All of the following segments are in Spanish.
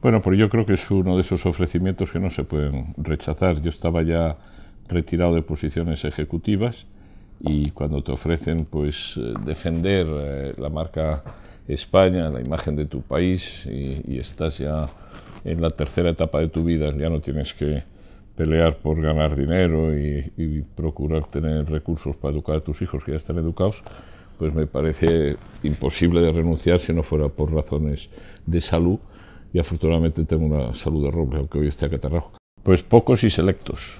Bueno, pues yo creo que es uno de esos ofrecimientos que no se pueden rechazar. Yo estaba ya retirado de posiciones ejecutivas y cuando te ofrecen pues eh, defender eh, la marca España, la imagen de tu país y, estás ya en la tercera etapa de tu vida, ya no tienes que pelear por ganar dinero y procurar tener recursos para educar a tus hijos que ya están educados, pues me parece imposible de renunciar si no fuera por razones de salud y afortunadamente tengo una salud de roble, aunque hoy esté catarrajo. Pues pocos y selectos.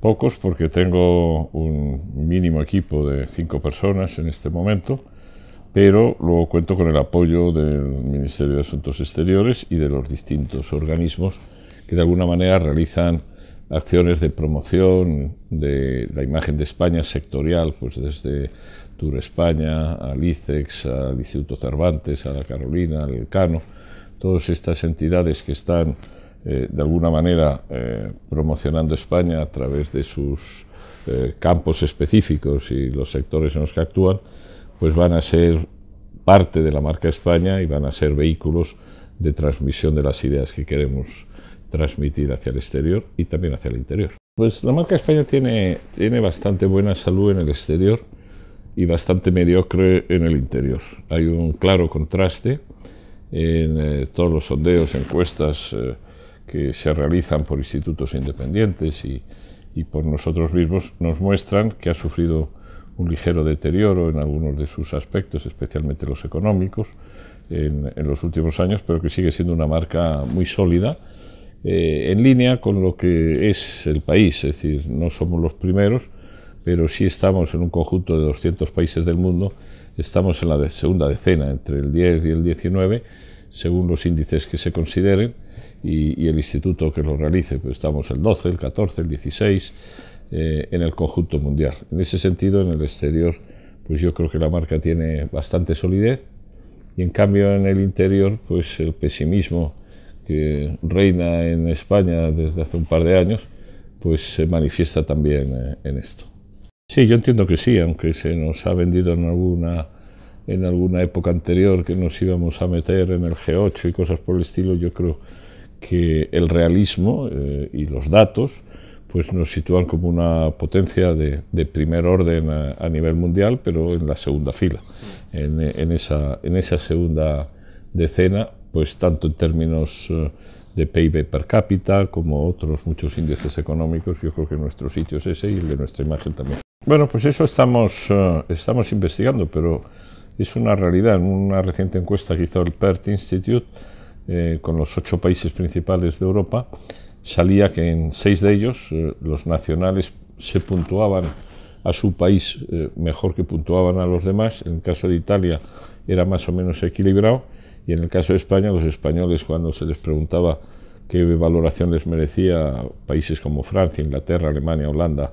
Pocos porque tengo un mínimo equipo de cinco personas en este momento, pero luego cuento con el apoyo del Ministerio de Asuntos Exteriores y de los distintos organismos que de alguna manera realizan acciones de promoción de la imagen de España sectorial, pues desde Tour España, al ICEX, al Instituto Cervantes, a la Carolina, al Cano, todas estas entidades que están eh, de alguna manera eh, promocionando España a través de sus eh, campos específicos y los sectores en los que actúan, pues van a ser parte de la marca España y van a ser vehículos de transmisión de las ideas que queremos transmitir hacia el exterior y también hacia el interior. Pues la marca España tiene, tiene bastante buena salud en el exterior y bastante mediocre en el interior. Hay un claro contraste en eh, todos los sondeos, encuestas eh, que se realizan por institutos independientes y, y, por nosotros mismos, nos muestran que ha sufrido un ligero deterioro en algunos de sus aspectos, especialmente los económicos, en, en los últimos años, pero que sigue siendo una marca muy sólida eh, en línea con lo que es el país, es decir, no somos los primeros, pero sí estamos en un conjunto de 200 países del mundo, estamos en la segunda decena, entre el 10 y el 19, según los índices que se consideren y, el instituto que lo realice, pues estamos el 12, el 14, el 16, eh, en el conjunto mundial. En ese sentido, en el exterior, pues yo creo que la marca tiene bastante solidez y en cambio en el interior, pues el pesimismo que reina en España desde hace un par de años, pues se manifiesta también eh, en esto. Sí, yo entiendo que sí, aunque se nos ha vendido en alguna, en alguna época anterior que nos íbamos a meter en el G8 y cosas por el estilo, yo creo que el realismo eh, y los datos pues nos sitúan como una potencia de, primer orden a, nivel mundial, pero en la segunda fila, en, esa, en esa segunda decena pues tanto en términos eh, de PIB per cápita como otros muchos índices económicos. Yo creo que nuestro sitio es ese y el de nuestra imagen también. Bueno, pues eso estamos, eh, estamos investigando, pero es una realidad. En una reciente encuesta que hizo el PERT Institute eh, con los ocho países principales de Europa, salía que en seis de ellos los nacionales se puntuaban a su país mejor que puntuaban a los demás. En el caso de Italia era más o menos equilibrado y en el caso de España, los españoles cuando se les preguntaba qué valoración les merecía países como Francia, Inglaterra, Alemania, Holanda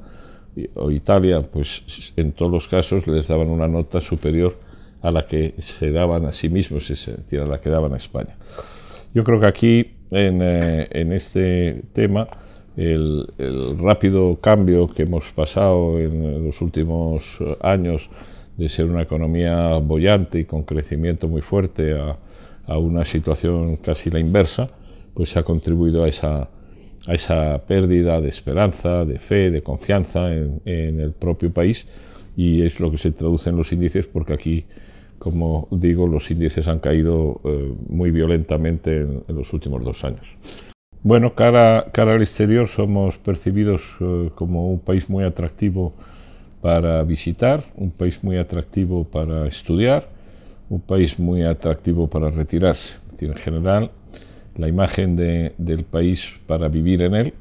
o Italia, pues en todos los casos les daban una nota superior a la que se daban a sí mismos, es decir, a la que daban a España. Yo creo que aquí, en, eh, este tema, el, rápido cambio que hemos pasado en los últimos eh, años de ser una economía bollante y con crecimiento muy fuerte a, una situación casi la inversa, pues ha contribuido a esa, pérdida de esperanza, de fe, de confianza en, el propio país y es lo que se traduce en los índices porque aquí, como digo, los índices han caído eh, muy violentamente en, los últimos dos años. Bueno, cara, al exterior somos percibidos eh, como un país muy atractivo para visitar, un país muy atractivo para estudiar, un país muy atractivo para retirarse. en general, la imagen de, del país para vivir en él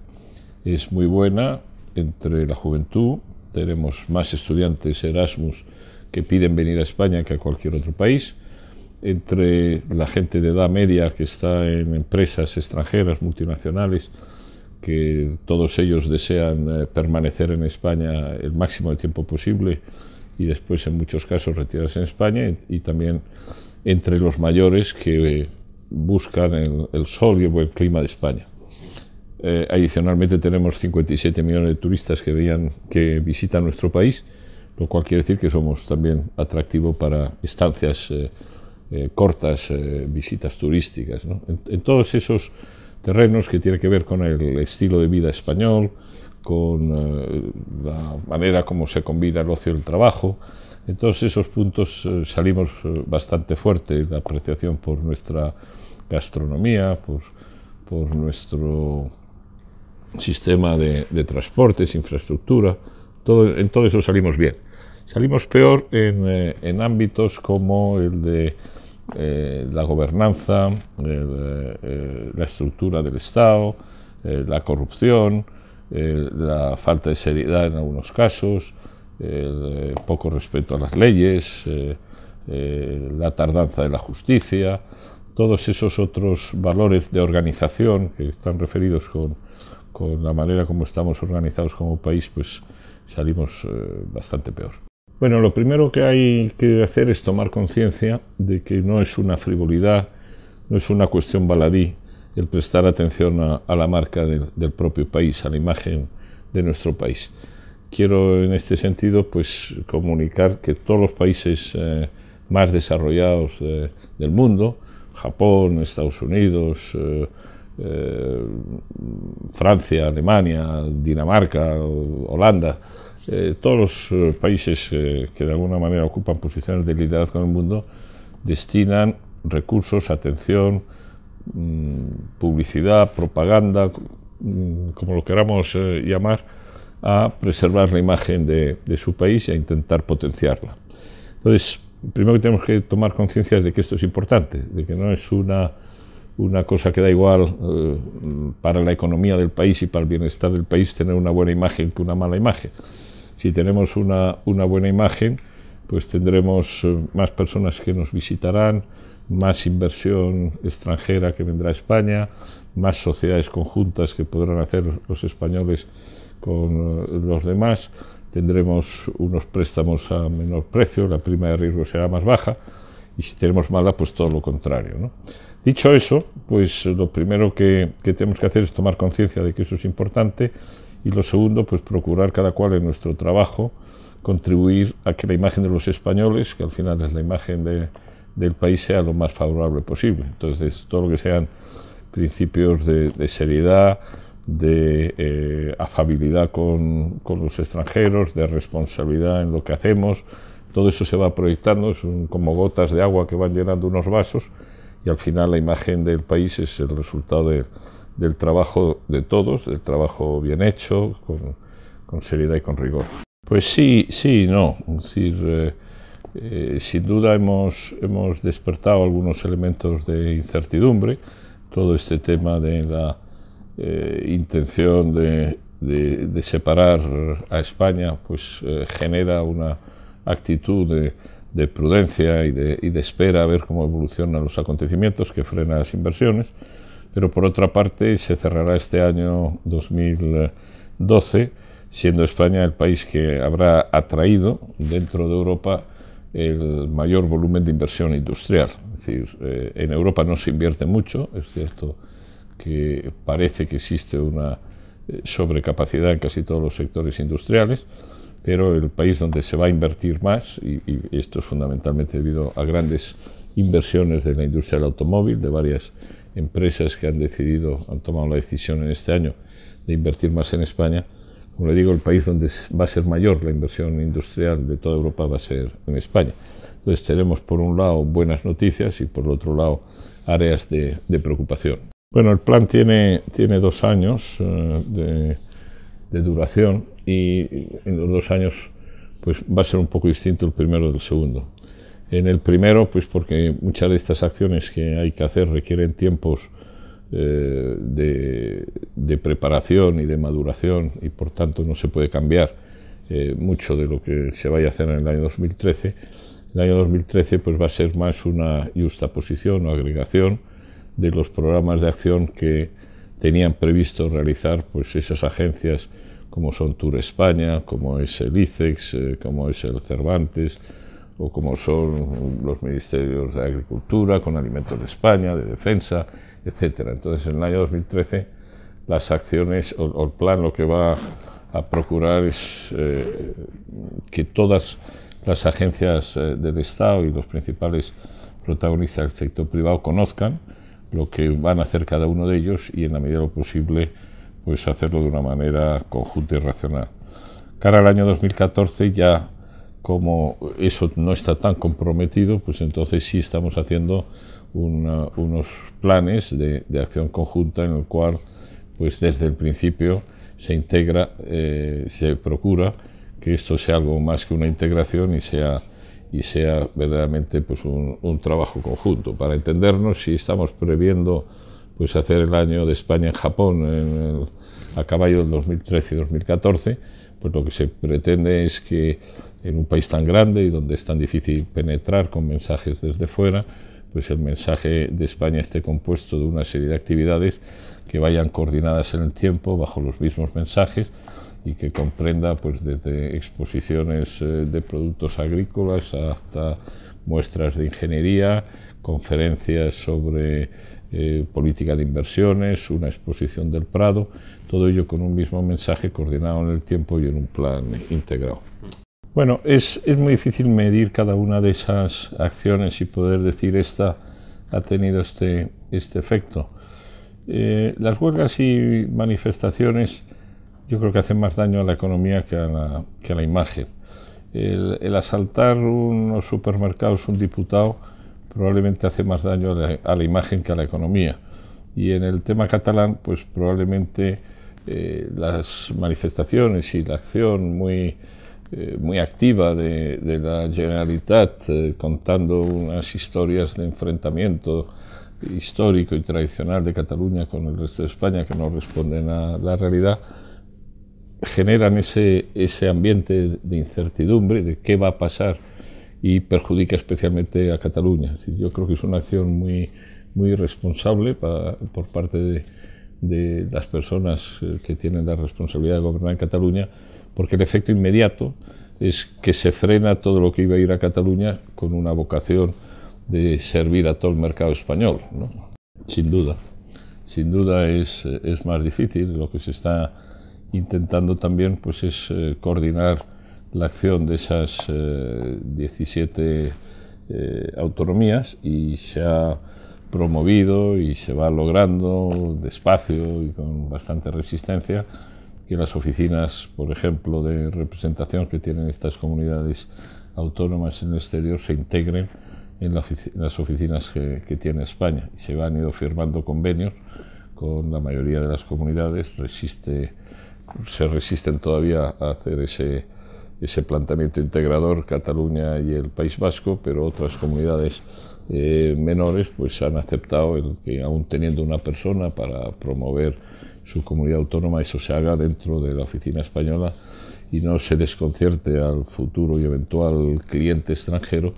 es muy buena entre la juventud. Tenemos más estudiantes Erasmus que piden venir a España que a cualquier otro país. Entre la gente de edad media que está en empresas extranjeras, multinacionales, que todos ellos desean eh, permanecer en España el máximo de tiempo posible y después en muchos casos retirarse en España y también entre los mayores que eh, buscan el, sol y el buen clima de España. Eh, adicionalmente tenemos 57 millones de turistas que, veían, que visitan nuestro país, lo cual quiere decir que somos también atractivo para estancias cortas, visitas turísticas. en todos esos terrenos que tiene que ver con el estilo de vida español, con eh, la manera como se combina el ocio y el trabajo. En todos esos puntos eh, salimos eh, bastante fuerte, la apreciación por nuestra gastronomía, por, nuestro sistema de, transportes, infraestructura, en todo eso salimos bien. Salimos peor en ámbitos como el de eh, la gobernanza, eh, eh, la estructura del Estado, la corrupción, la falta de seriedad en algunos casos, el poco respeto a las leyes, la tardanza de la justicia, todos esos otros valores de organización que están referidos con, la manera como estamos organizados como país, pues salimos bastante peor. Bueno, lo primero que hay que hacer es tomar conciencia de que no es una frivolidad, no es una cuestión baladí el prestar atención a, la marca del, propio país, a la imagen de nuestro país. Quiero en este sentido pues comunicar que todos los países eh, más desarrollados del mundo, Japón, Estados Unidos, eh, eh, Francia, Alemania, Dinamarca, Holanda, eh, todos los eh, países eh, que de alguna manera ocupan posiciones de liderazgo en el mundo destinan recursos, atención, mm, publicidad, propaganda, mm, como lo queramos llamar, a preservar la imagen de, su país y e a intentar potenciarla. Entonces, primero que tenemos que tomar conciencia de que esto es importante, de que no es una, cosa que da igual para la economía del país y para el bienestar del país tener una buena imagen que una mala imagen si tenemos una, buena imagen, pues tendremos eh, más personas que nos visitarán, más inversión extranjera que vendrá a España, más sociedades conjuntas que podrán hacer los españoles con eh, los demás, tendremos unos préstamos a menor precio, la prima de riesgo será más baja y si tenemos mala, pues todo lo contrario. Dicho eso, pues lo primero que, que tenemos que hacer es tomar conciencia de que eso es importante y lo segundo, pues procurar cada cual en nuestro trabajo contribuir a que la imagen de los españoles, que al final es la imagen del país, sea lo más favorable posible. Entonces, todo lo que sean principios de, seriedad, de eh, afabilidad con, los extranjeros, de responsabilidad en lo que hacemos, todo eso se va proyectando, son como gotas de agua que van llenando unos vasos y al final la imagen del país es el resultado de del trabajo de todos, del trabajo bien hecho, con, seriedad y con rigor. Pues sí, sí, no. Eh, eh, sin duda hemos, despertado algunos elementos de incertidumbre. Todo este tema de la eh, intención de, separar a España pues genera una actitud de, prudencia y de, y de espera a ver cómo evolucionan los acontecimientos que frenan las inversiones pero por otra parte se cerrará este año 2012, siendo España el país que habrá atraído dentro de Europa el mayor volumen de inversión industrial. Es decir, eh, en Europa no se invierte mucho, es cierto que parece que existe una eh, sobrecapacidad en casi todos los sectores industriales, pero el país donde se va a invertir más, y, y esto es fundamentalmente debido a grandes inversiones de la industria del automóvil, de varias empresas que han decidido, han tomado la decisión en este año de invertir más en España, como le digo, el país donde va a ser mayor la inversión industrial de toda Europa va a ser en España. Entonces tenemos por un lado buenas noticias y por otro lado áreas de, preocupación. Bueno, el plan tiene, tiene dos años eh, de, de, duración y en los dos años pues, va a ser un poco distinto el primero del segundo. En el primero, pues porque muchas de estas acciones que hay que hacer requieren tiempos eh, de, preparación y de maduración y por tanto no se puede cambiar eh, mucho de lo que se vaya a hacer en el año 2013. El año 2013 pues va a ser más una posición o agregación de los programas de acción que tenían previsto realizar pues esas agencias como son Tour España, como es el ICEX, eh, como es el Cervantes, o como son los ministerios de Agricultura, con Alimentos de España, de Defensa, etc. Entonces, en el año 2013, las acciones o, el plan lo que va a procurar es eh, que todas las agencias eh, del Estado y los principales protagonistas del sector privado conozcan lo que van a hacer cada uno de ellos y en la medida de lo posible pues hacerlo de una manera conjunta y racional. Cara al año 2014 ya como eso no está tan comprometido, pues entonces sí estamos haciendo unos planes de, acción conjunta en el cual, pues desde el principio se integra, eh, se procura que esto sea algo más que una integración y sea, y sea verdaderamente pues un, trabajo conjunto. Para entendernos, si estamos previendo pues hacer el año de España en Japón a caballo del 2013 y 2014, pues lo que se pretende es que en un país tan grande y donde es tan difícil penetrar con mensajes desde fuera, pues el mensaje de España esté compuesto de una serie de actividades que vayan coordinadas en el tiempo bajo los mismos mensajes y que comprenda pues desde exposiciones eh, de productos agrícolas hasta muestras de ingeniería, conferencias sobre eh, política de inversiones, una exposición del Prado, todo ello con un mismo mensaje coordinado en el tiempo y en un plan integrado. Bueno, es, es muy difícil medir cada una de esas acciones y poder decir esta ha tenido este, este efecto. Eh, las huelgas y manifestaciones yo creo que hacen más daño a la economía que a la, que a la imagen. el, asaltar unos supermercados, un diputado, probablemente hace más daño a la, imagen que a la economía. Y en el tema catalán, pues probablemente eh, las manifestaciones y la acción muy, eh, muy activa de, la Generalitat, eh, contando unas historias de enfrentamiento histórico y tradicional de Cataluña con el resto de España que no responden a la realidad, generan ese, ese ambiente de incertidumbre de qué va a pasar y perjudica especialmente a Cataluña. yo creo que es una acción muy, muy responsable por parte de, las personas eh, que tienen la responsabilidad de gobernar en Cataluña, porque el efecto inmediato es que se frena todo lo que iba a ir a Cataluña con una vocación de servir a todo el mercado español, sin duda. Sin duda es, es, más difícil. Lo que se está intentando también pues, es eh, coordinar la acción de esas 17 eh, eh, autonomías y se ha promovido y se va logrando despacio y con bastante resistencia que las oficinas, por ejemplo, de representación que tienen estas comunidades autónomas en el exterior se integren en, las oficinas que, que, tiene España. Y se han ido firmando convenios con la mayoría de las comunidades, resiste, se resisten todavía a hacer ese, ese planteamiento integrador Cataluña y el País Vasco, pero otras comunidades eh, menores pues han aceptado que aún teniendo una persona para promover su comunidad autónoma eso se haga dentro de la oficina española y no se desconcierte al futuro y eventual cliente extranjero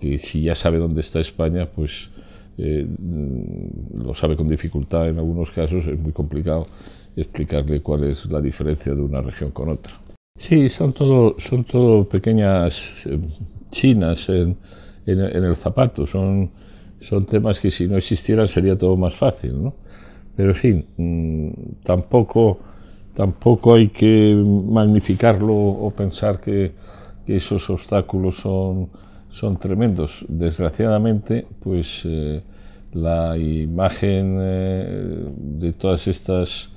que si ya sabe dónde está España pues eh, mm, lo sabe con dificultad en algunos casos es muy complicado explicarle cuál es la diferencia de una región con otra. Sí, son todo, pequeñas eh, chinas en, el zapato. Son, temas que si no existieran sería todo más fácil, ¿no? Pero en fin, mm, tampoco, hay que magnificarlo o pensar que, esos obstáculos son, son tremendos. Desgraciadamente, pues eh, la imagen eh, de todas estas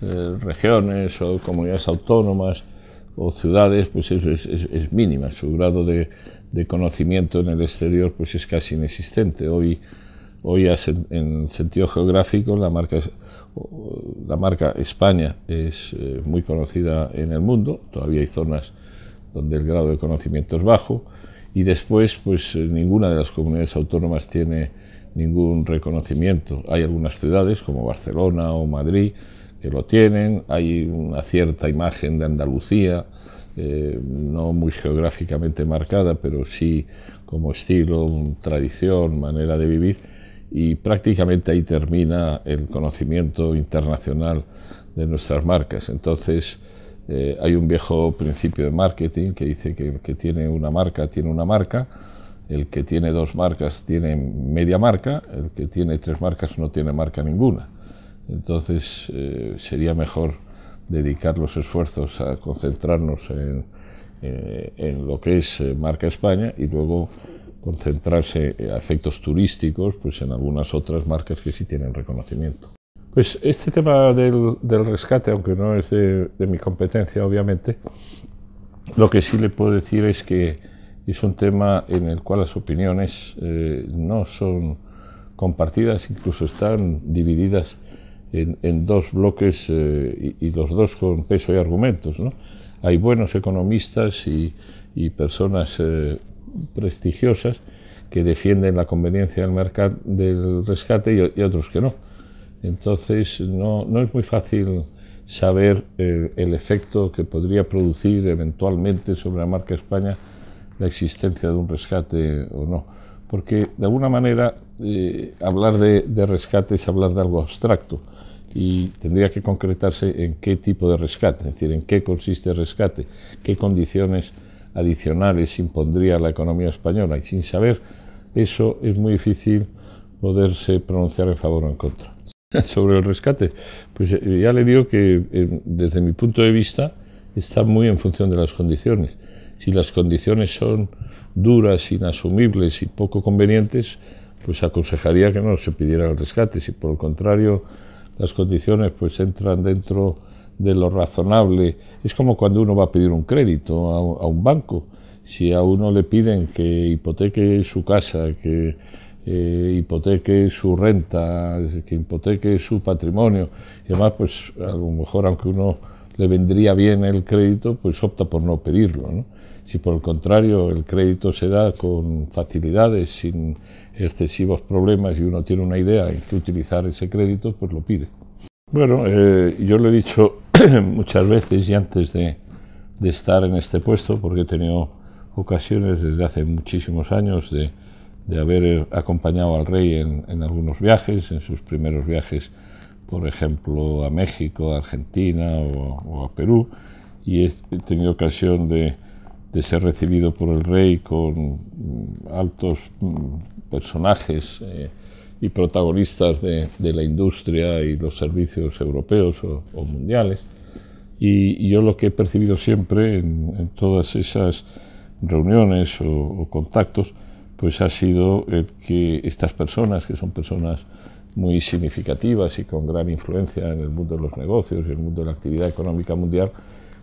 regiones o comunidades autónomas, o ciudades, pues es, es, mínima. Su grado de, conocimiento en el exterior pues es casi inexistente. Hoy, hoy en sentido geográfico la marca, la marca España es eh, muy conocida en el mundo. Todavía hay zonas donde el grado de conocimiento es bajo. Y después, pues eh, ninguna de las comunidades autónomas tiene ningún reconocimiento. Hay algunas ciudades como Barcelona o Madrid que lo tienen, hay una cierta imagen de Andalucía, eh, no muy geográficamente marcada, pero sí como estilo, tradición, manera de vivir, y prácticamente ahí termina el conocimiento internacional de nuestras marcas. Entonces, eh, hay un viejo principio de marketing que dice que el que tiene una marca tiene una marca, el que tiene dos marcas tiene media marca, el que tiene tres marcas no tiene marca ninguna. Entonces eh, sería mejor dedicar los esfuerzos a concentrarnos en, eh, en lo que es eh, marca España y luego concentrarse a efectos turísticos pues en algunas otras marcas que sí tienen reconocimiento. Pues este tema del, del rescate, aunque no es de, mi competencia, obviamente, lo que sí le puedo decir es que es un tema en el cual las opiniones no son compartidas, incluso están divididas en, dos bloques eh, y, los dos con peso y argumentos. ¿no? Hay buenos economistas y, personas eh, prestigiosas que defienden la conveniencia del, del rescate y, otros que no. Entonces no, no es muy fácil saber eh, el efecto que podría producir eventualmente sobre la marca España la existencia de un rescate o no. Porque de alguna manera eh, hablar de, de, rescate es hablar de algo abstracto y tendría que concretarse en qué tipo de rescate, es decir, en qué consiste el rescate, qué condiciones adicionales impondría la economía española. Y sin saber eso es muy difícil poderse pronunciar en favor o en contra. Sobre el rescate, pues eh, ya le digo que eh, desde mi punto de vista está muy en función de las condiciones. Si las condiciones son duras, inasumibles y poco convenientes, pues aconsejaría que no se pidiera el rescate. Si por el contrario las condiciones pues entran dentro de lo razonable, es como cuando uno va a pedir un crédito a, un banco. Si a uno le piden que hipoteque su casa, que eh, hipoteque su renta, que hipoteque su patrimonio y además, pues a lo mejor aunque uno le vendría bien el crédito, pues opta por no pedirlo. ¿no? Si por el contrario el crédito se da con facilidades, sin excesivos problemas y uno tiene una idea en qué utilizar ese crédito, pues lo pide. Bueno, eh, yo lo he dicho muchas veces y antes de, de, estar en este puesto, porque he tenido ocasiones desde hace muchísimos años de, de haber acompañado al rey en, en, algunos viajes, en sus primeros viajes, por ejemplo, a México, a Argentina o a Perú, y he tenido ocasión de de ser recibido por el rey con mm, altos mm, personajes eh, y protagonistas de, la industria y los servicios europeos o, mundiales. Y, yo lo que he percibido siempre en, todas esas reuniones o, contactos, pues ha sido que estas personas, que son personas muy significativas y con gran influencia en el mundo de los negocios y el mundo de la actividad económica mundial,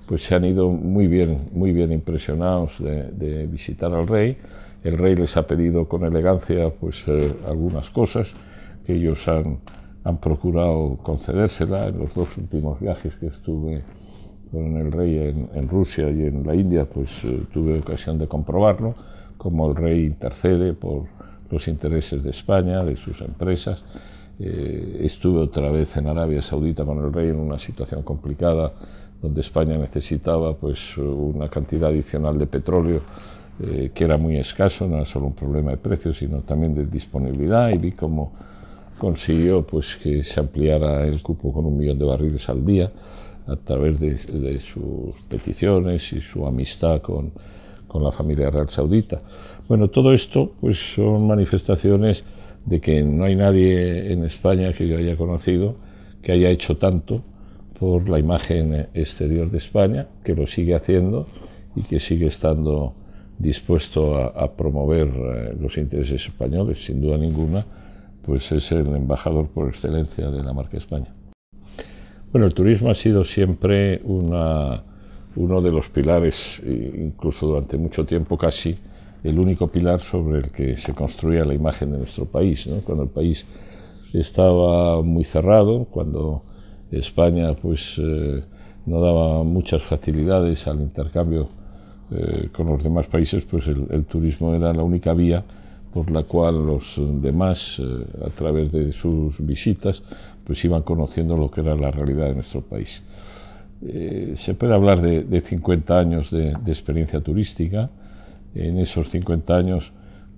pues se han ido muy bien, muy bien impresionados de, visitar al rey. El rey les ha pedido con elegancia pues, eh, algunas cosas que ellos han, han procurado concedérsela. En los dos últimos viajes que estuve con el rey en, Rusia y en la India, pues eh, tuve ocasión de comprobarlo, como el rey intercede por los intereses de España, de sus empresas. Eh, estuve otra vez en Arabia Saudita con el rey en una situación complicada donde España necesitaba pues, una cantidad adicional de petróleo eh, que era muy escaso, no era solo un problema de precio, sino también de disponibilidad, y vi cómo consiguió pues, que se ampliara el cupo con un millón de barriles al día a través de, de sus peticiones y su amistad con, con la familia real saudita. Bueno, todo esto pues, son manifestaciones de que no hay nadie en España que yo haya conocido que haya hecho tanto por la imagen exterior de España, que lo sigue haciendo y que sigue estando dispuesto a, promover eh, los intereses españoles, sin duda ninguna, pues es el embajador por excelencia de la marca España. Bueno, el turismo ha sido siempre una, uno de los pilares, e incluso durante mucho tiempo casi, el único pilar sobre el que se construía la imagen de nuestro país. Cuando el país estaba muy cerrado, cuando España pues eh, no daba muchas facilidades al intercambio eh, con los demás países, pues el, turismo era la única vía por la cual los demás, eh, a través de sus visitas, pues iban conociendo lo que era la realidad de nuestro país. se puede hablar de, 50 años de, experiencia turística. En esos 50 años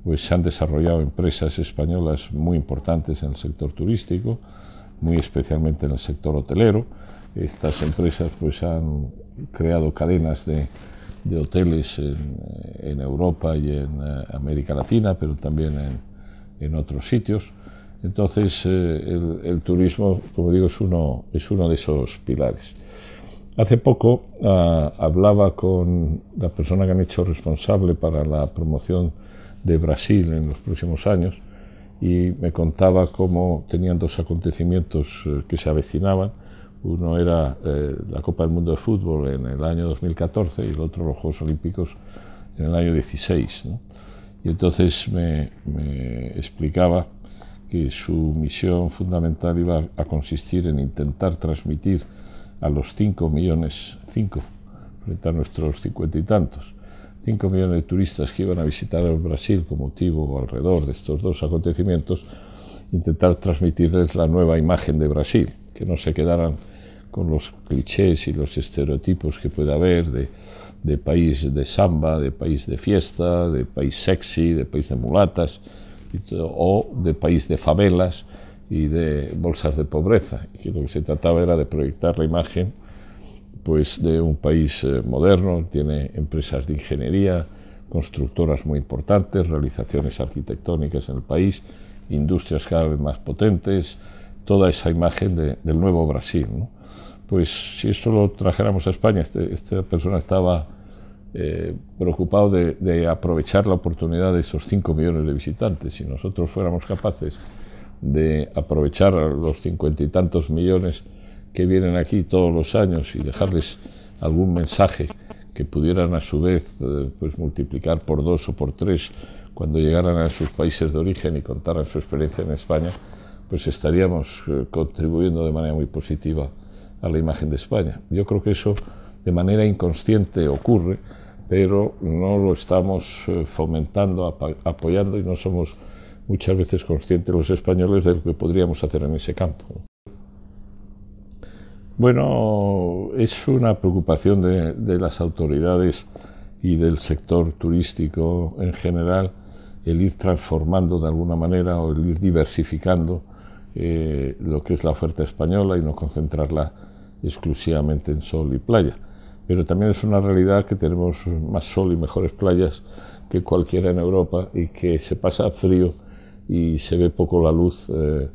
pues, se han desarrollado empresas españolas muy importantes en el sector turístico muy especialmente en el sector hotelero. Estas empresas pues, han creado cadenas de, de hoteles en, eh, Europa y en eh, América Latina, pero también en, en otros sitios. Entonces, eh, el, turismo, como digo, es uno, es uno de esos pilares. Hace poco ah, hablaba con la persona que han hecho responsable para la promoción de Brasil en los próximos años y me contaba cómo tenían dos acontecimientos eh, que se avecinaban. Uno era eh, la Copa del Mundo de Fútbol en el año 2014 y el otro los Juegos Olímpicos en el año 16. Y entonces me, explicaba que su misión fundamental iba a consistir en intentar transmitir a los 5 millones, 5, frente a nuestros 50 y tantos, 5 millones de turistas que iban a visitar el Brasil con motivo o alrededor de estos dos acontecimientos, intentar transmitirles la nueva imagen de Brasil, que no se quedaran con los clichés y los estereotipos que puede haber de, país de samba, de país de fiesta, de país sexy, de país de mulatas, o de país de favelas y de bolsas de pobreza, y lo que se trataba era de proyectar la imagen pues, de un país eh, moderno, tiene empresas de ingeniería, constructoras muy importantes, realizaciones arquitectónicas en el país, industrias cada vez más potentes, toda esa imagen del nuevo Brasil. Pues si esto lo trajéramos a España, este, esta persona estaba eh, preocupado de, aprovechar la oportunidad de esos 5 millones de visitantes. Si nosotros fuéramos capaces de aprovechar los cincuenta y tantos millones que vienen aquí todos los años y dejarles algún mensaje que pudieran a su vez eh, pues, multiplicar por dos o por tres cuando llegaran a sus países de origen y contaran su experiencia en España, pues estaríamos eh, contribuyendo de manera muy positiva a la imagen de España. Yo creo que eso de manera inconsciente ocurre, pero no lo estamos eh, fomentando, apoyando y no somos muchas veces conscientes los españoles de lo que podríamos hacer en ese campo. Bueno, es una preocupación de, las autoridades y del sector turístico en general el ir transformando de alguna manera o el ir diversificando eh, lo que es la oferta española y no concentrarla exclusivamente en sol y playa. Pero también es una realidad que tenemos más sol y mejores playas que cualquiera en Europa y que se pasa frío y se ve poco la luz. Eh,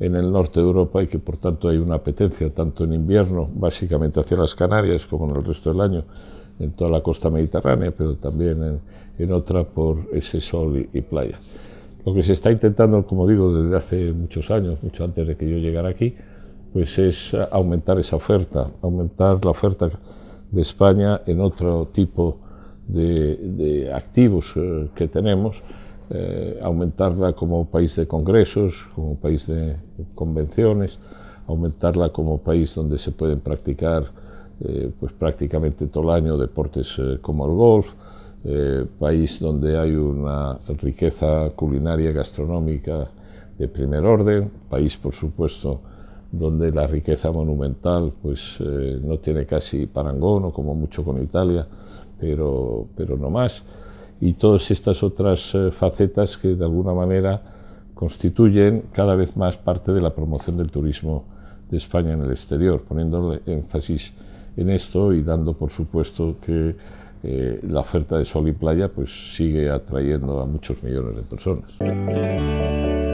en el norte de Europa y que por tanto hay una apetencia tanto en invierno, básicamente hacia las Canarias, como en el resto del año, en toda la costa mediterránea, pero también en, otra por ese sol y, playa. Lo que se está intentando, como digo, desde hace muchos años, mucho antes de que yo llegara aquí, pues es aumentar esa oferta, aumentar la oferta de España en otro tipo de, de activos eh, que tenemos eh, aumentarla como país de congresos, como país de convenciones, aumentarla como país donde se pueden practicar eh, pues prácticamente todo el año deportes eh, como el golf, país donde hay una riqueza culinaria, gastronómica de primer orden, país por supuesto donde la riqueza monumental pues no tiene casi parangón o como mucho con Italia, pero, pero no más y todas estas otras eh, facetas que de alguna manera constituyen cada vez más parte de la promoción del turismo de España en el exterior, poniéndole énfasis en esto y dando por supuesto que eh, la oferta de sol y playa pues sigue atrayendo a muchos millones de personas.